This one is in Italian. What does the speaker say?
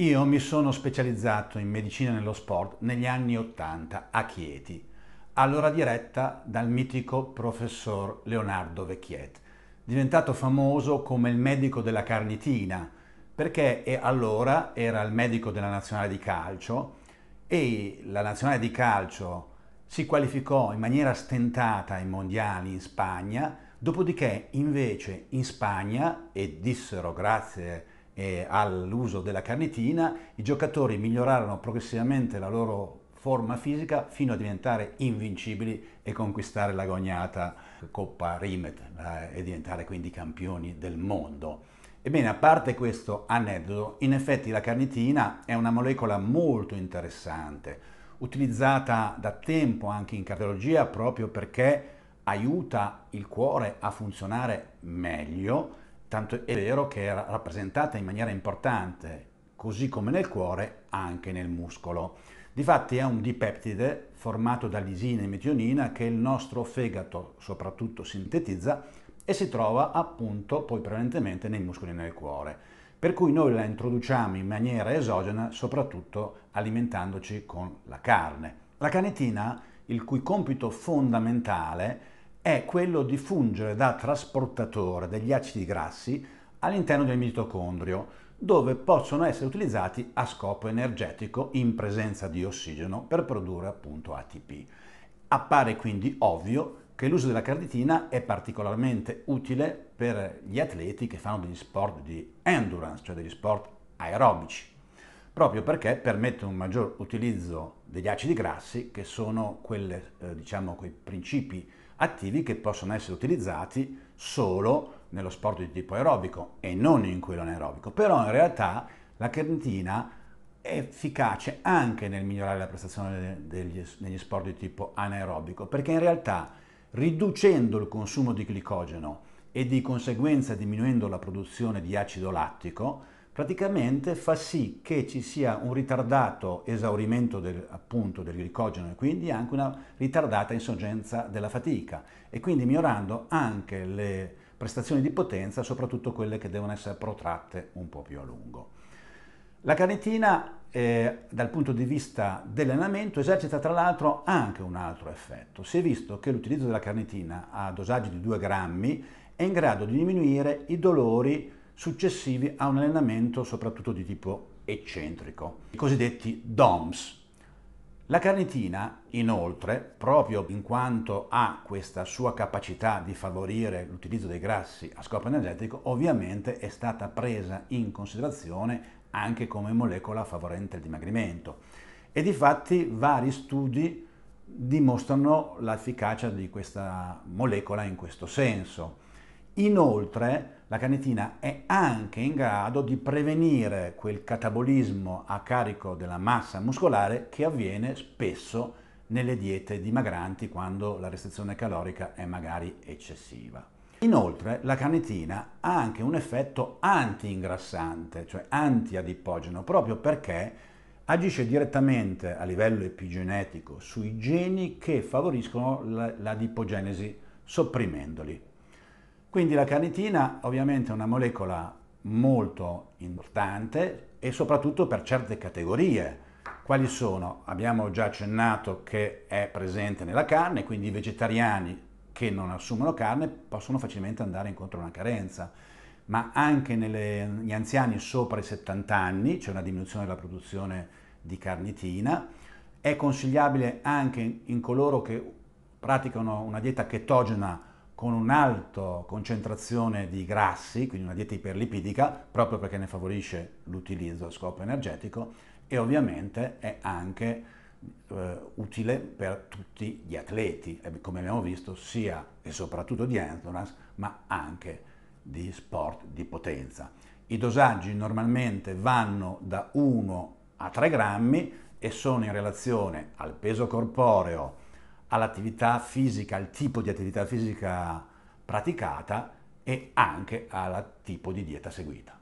Io mi sono specializzato in medicina nello sport negli anni 80 a Chieti, allora diretta dal mitico professor Leonardo Vecchiet, diventato famoso come il medico della carnitina, perché allora era il medico della nazionale di calcio e la nazionale di calcio si qualificò in maniera stentata ai mondiali in Spagna, dopodiché invece in Spagna, e dissero grazie a eh, all'uso della carnitina, i giocatori migliorarono progressivamente la loro forma fisica fino a diventare invincibili e conquistare l'agognata Coppa Rimet eh, e diventare quindi campioni del mondo. Ebbene, a parte questo aneddoto, in effetti la carnitina è una molecola molto interessante, utilizzata da tempo anche in cardiologia proprio perché aiuta il cuore a funzionare meglio tanto è vero che è rappresentata in maniera importante, così come nel cuore, anche nel muscolo. Difatti è un dipeptide formato da lisina e metionina che il nostro fegato soprattutto sintetizza e si trova appunto poi prevalentemente nei muscoli e nel cuore. Per cui noi la introduciamo in maniera esogena soprattutto alimentandoci con la carne. La canetina, il cui compito fondamentale è è quello di fungere da trasportatore degli acidi grassi all'interno del mitocondrio, dove possono essere utilizzati a scopo energetico in presenza di ossigeno per produrre appunto ATP. Appare quindi ovvio che l'uso della carditina è particolarmente utile per gli atleti che fanno degli sport di endurance, cioè degli sport aerobici, proprio perché permette un maggior utilizzo degli acidi grassi che sono quelle, eh, diciamo, quei principi attivi che possono essere utilizzati solo nello sport di tipo aerobico e non in quello anaerobico. Però in realtà la creatina è efficace anche nel migliorare la prestazione degli, degli sport di tipo anaerobico, perché in realtà riducendo il consumo di glicogeno e di conseguenza diminuendo la produzione di acido lattico, praticamente fa sì che ci sia un ritardato esaurimento del, appunto, del glicogeno e quindi anche una ritardata insorgenza della fatica e quindi migliorando anche le prestazioni di potenza, soprattutto quelle che devono essere protratte un po' più a lungo. La carnitina eh, dal punto di vista dell'allenamento esercita tra l'altro anche un altro effetto. Si è visto che l'utilizzo della carnitina a dosaggi di 2 grammi è in grado di diminuire i dolori successivi a un allenamento soprattutto di tipo eccentrico, i cosiddetti DOMS. La carnitina, inoltre, proprio in quanto ha questa sua capacità di favorire l'utilizzo dei grassi a scopo energetico, ovviamente è stata presa in considerazione anche come molecola favorente al dimagrimento. E di fatti vari studi dimostrano l'efficacia di questa molecola in questo senso. Inoltre la canetina è anche in grado di prevenire quel catabolismo a carico della massa muscolare che avviene spesso nelle diete dimagranti quando la restrizione calorica è magari eccessiva. Inoltre la canetina ha anche un effetto anti-ingrassante, cioè anti-adipogeno, proprio perché agisce direttamente a livello epigenetico sui geni che favoriscono l'adipogenesi sopprimendoli. Quindi la carnitina ovviamente è una molecola molto importante e soprattutto per certe categorie. Quali sono? Abbiamo già accennato che è presente nella carne, quindi i vegetariani che non assumono carne possono facilmente andare incontro a una carenza, ma anche negli anziani sopra i 70 anni c'è una diminuzione della produzione di carnitina. È consigliabile anche in coloro che praticano una dieta chetogena con un'alta concentrazione di grassi, quindi una dieta iperlipidica, proprio perché ne favorisce l'utilizzo a scopo energetico e ovviamente è anche eh, utile per tutti gli atleti, come abbiamo visto, sia e soprattutto di endurance, ma anche di sport di potenza. I dosaggi normalmente vanno da 1 a 3 grammi e sono in relazione al peso corporeo, all'attività fisica, al tipo di attività fisica praticata e anche al tipo di dieta seguita.